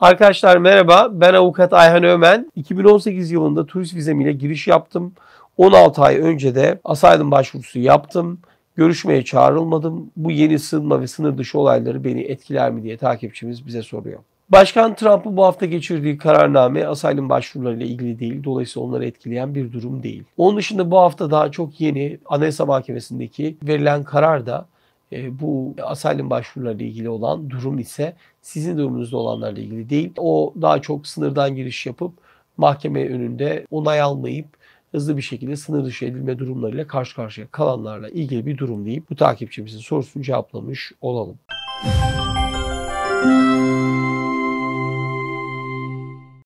Arkadaşlar merhaba ben avukat Ayhan Ömen. 2018 yılında turist vizemiyle giriş yaptım. 16 ay önce de asylum başvurusu yaptım. Görüşmeye çağrılmadım. Bu yeni sığınma ve sınır dışı olayları beni etkiler mi diye takipçimiz bize soruyor. Başkan Trump'ın bu hafta geçirdiği kararname asylum başvurularıyla ilgili değil. Dolayısıyla onları etkileyen bir durum değil. Onun dışında bu hafta daha çok yeni Anayasa Mahkemesi'ndeki verilen karar da e, bu asylum başvurularıyla ilgili olan durum ise sizin durumunuzda olanlarla ilgili değil. O daha çok sınırdan giriş yapıp mahkeme önünde onay almayıp hızlı bir şekilde sınır dışı edilme durumlarıyla karşı karşıya kalanlarla ilgili bir durum deyip bu takipçimizin sorusunu cevaplamış olalım. Müzik